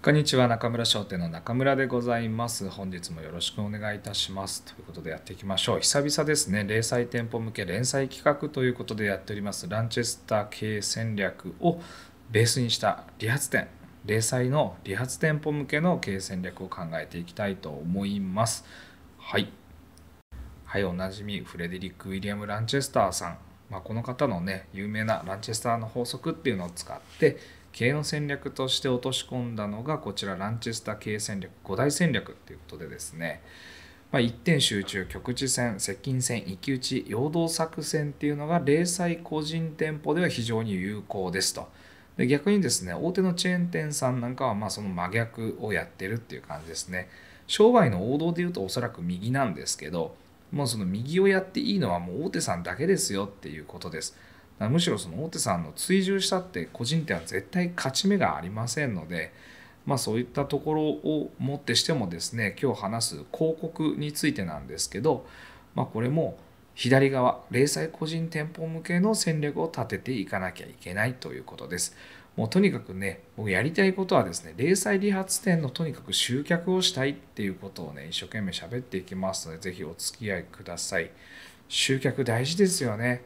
こんにちは中村商店の中村でございます本日もよろしくお願いいたしますということでやっていきましょう久々ですね零細店舗向け連載企画ということでやっておりますランチェスター経営戦略をベースにした理髪店零細の理髪店舗向けの経営戦略を考えていきたいと思いますはいはいおなじみフレデリック・ウィリアム・ランチェスターさんまあ、この方のね有名なランチェスターの法則っていうのを使って経営の戦略として落とし込んだのがこちらランチェスター経営戦略5大戦略ということでですね、まあ、一点集中局地戦接近戦一騎打ち陽動作戦っていうのが零細個人店舗では非常に有効ですと。で逆にですね大手のチェーン店さんなんかはまあその真逆をやってるっていう感じですね商売の王道でいうとおそらく右なんですけどもうその右をやっていいのはもう大手さんだけですよっていうことですむしろその大手さんの追従したって個人店は絶対勝ち目がありませんので、まあ、そういったところをもってしてもですね今日話す広告についてなんですけど、まあ、これも左側零細個人店舗向けの戦略を立てていかなきゃいけないということです。もうとにかくね、僕やりたいことはですね、零細理髪店のとにかく集客をしたいっていうことをね、一生懸命喋っていきますので、ぜひお付き合いください。集客大事ですよね。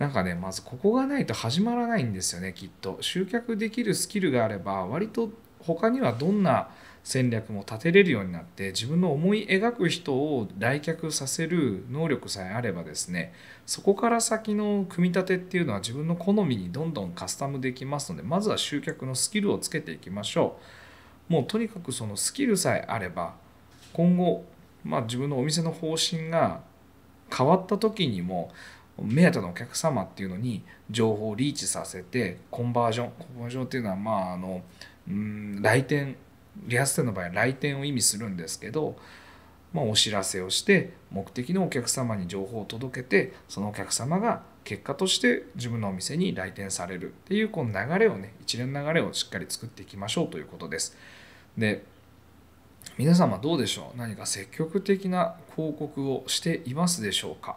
なんかねまずここがないと始まらないんですよねきっと集客できるスキルがあれば割と他にはどんな戦略も立てれるようになって自分の思い描く人を来客させる能力さえあればですねそこから先の組み立てっていうのは自分の好みにどんどんカスタムできますのでまずは集客のスキルをつけていきましょうもうとにかくそのスキルさえあれば今後、まあ、自分のお店の方針が変わった時にも目当てのお客様っていうのに情報をリーチさせてコンバージョンコンバージョンっていうのはまああのうん来店リアス店の場合は来店を意味するんですけど、まあ、お知らせをして目的のお客様に情報を届けてそのお客様が結果として自分のお店に来店されるっていうこの流れをね一連の流れをしっかり作っていきましょうということです。で皆様どうでしょう何か積極的な広告をしていますでしょうか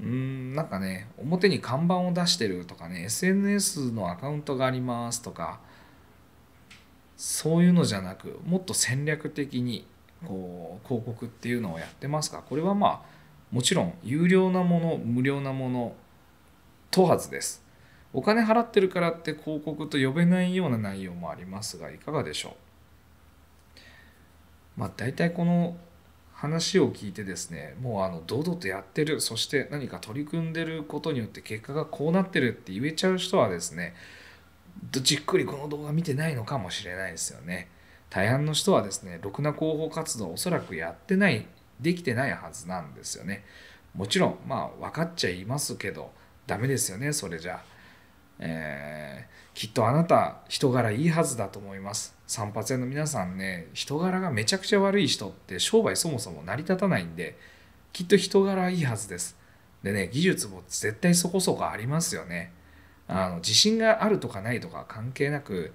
うんなんかね表に看板を出してるとかね SNS のアカウントがありますとかそういうのじゃなくもっと戦略的にこう広告っていうのをやってますかこれはまあもちろん有料なもの無料なもの問わずですお金払ってるからって広告と呼べないような内容もありますがいかがでしょうまあ大体この話を聞いてですねもうあの堂々とやってるそして何か取り組んでることによって結果がこうなってるって言えちゃう人はですねじっくりこの動画見てないのかもしれないですよね大半の人はですねろくな広報活動をおそらくやってないできてないはずなんですよねもちろんまあ分かっちゃいますけどダメですよねそれじゃあえー、きっとあなた人柄いいはずだと思います散髪屋の皆さんね人柄がめちゃくちゃ悪い人って商売そもそも成り立たないんできっと人柄いいはずですでね技術も絶対そこそこありますよねあの自信があるとかないとか関係なく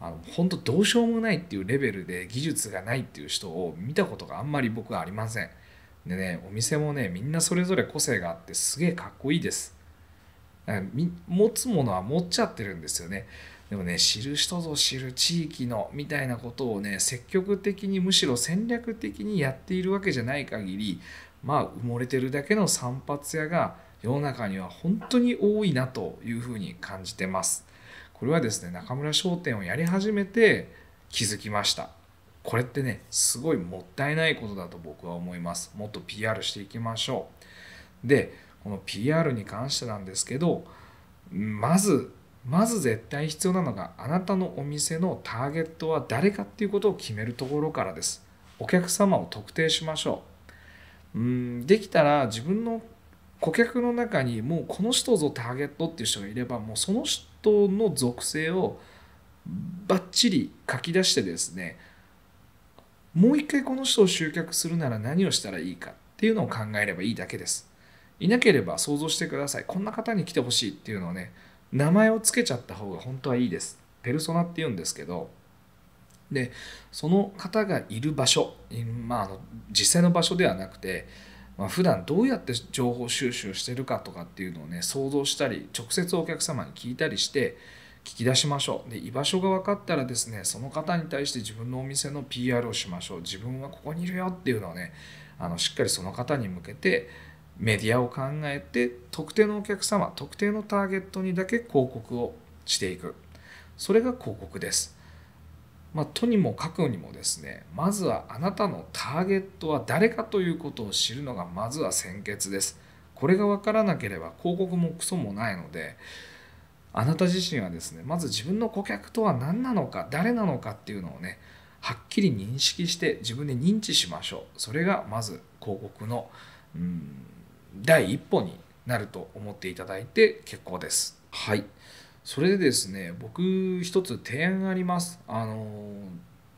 あの本当どうしようもないっていうレベルで技術がないっていう人を見たことがあんまり僕はありませんでねお店もねみんなそれぞれ個性があってすげえかっこいいです持つものは持っちゃってるんですよね。でもね、知る人ぞ知る地域のみたいなことをね、積極的にむしろ戦略的にやっているわけじゃない限り、まあ埋もれてるだけの散髪屋が世の中には本当に多いなというふうに感じてます。これはですね、中村商店をやり始めて気づきました。これってね、すごいもったいないことだと僕は思います。もっと PR していきましょう。で、この PR に関してなんですけどまずまず絶対必要なのがあなたのお店のターゲットは誰かっていうことを決めるところからですお客様を特定しましょううんできたら自分の顧客の中にもうこの人ぞターゲットっていう人がいればもうその人の属性をばっちり書き出してですねもう一回この人を集客するなら何をしたらいいかっていうのを考えればいいだけですいなければ想像してくださいこんな方に来てほしいっていうのをね名前を付けちゃった方が本当はいいですペルソナっていうんですけどでその方がいる場所、まあ、あの実際の場所ではなくて、まあ、普段どうやって情報収集してるかとかっていうのをね想像したり直接お客様に聞いたりして聞き出しましょうで居場所が分かったらですねその方に対して自分のお店の PR をしましょう自分はここにいるよっていうのをねあのしっかりその方に向けてメディアを考えて特定のお客様特定のターゲットにだけ広告をしていくそれが広告です、まあ、とにもかくにもですねまずはあなたのターゲットは誰かということを知るのがまずは先決ですこれが分からなければ広告もクソもないのであなた自身はですねまず自分の顧客とは何なのか誰なのかっていうのをねはっきり認識して自分で認知しましょうそれがまず広告のうん第一歩になると思っていただいて結構です。はい、それでですね僕一つ提案あります。あの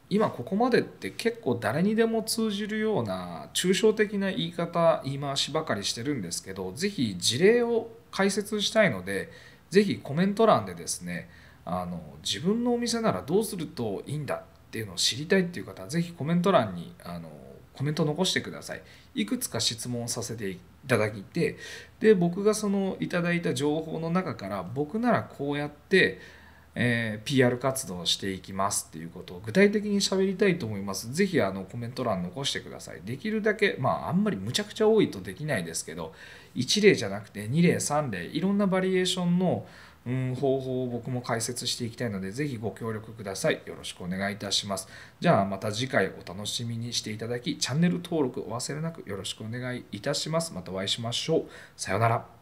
今ここまでって結構誰にでも通じるような抽象的な言い方言い回しばかりしてるんですけど是非事例を解説したいので是非コメント欄でですねあの自分のお店ならどうするといいんだっていうのを知りたいっていう方は是非コメント欄にあのコメント残してください。いくつか質問させていただいてで僕がそのいただいた情報の中から僕ならこうやって、えー、PR 活動をしていきますっていうことを具体的に喋りたいと思います。ぜひあのコメント欄残してください。できるだけ、まああんまりむちゃくちゃ多いとできないですけど1例じゃなくて2例3例いろんなバリエーションのうん方法を僕も解説していきたいのでぜひご協力くださいよろしくお願いいたしますじゃあまた次回お楽しみにしていただきチャンネル登録お忘れなくよろしくお願いいたしますまたお会いしましょうさようなら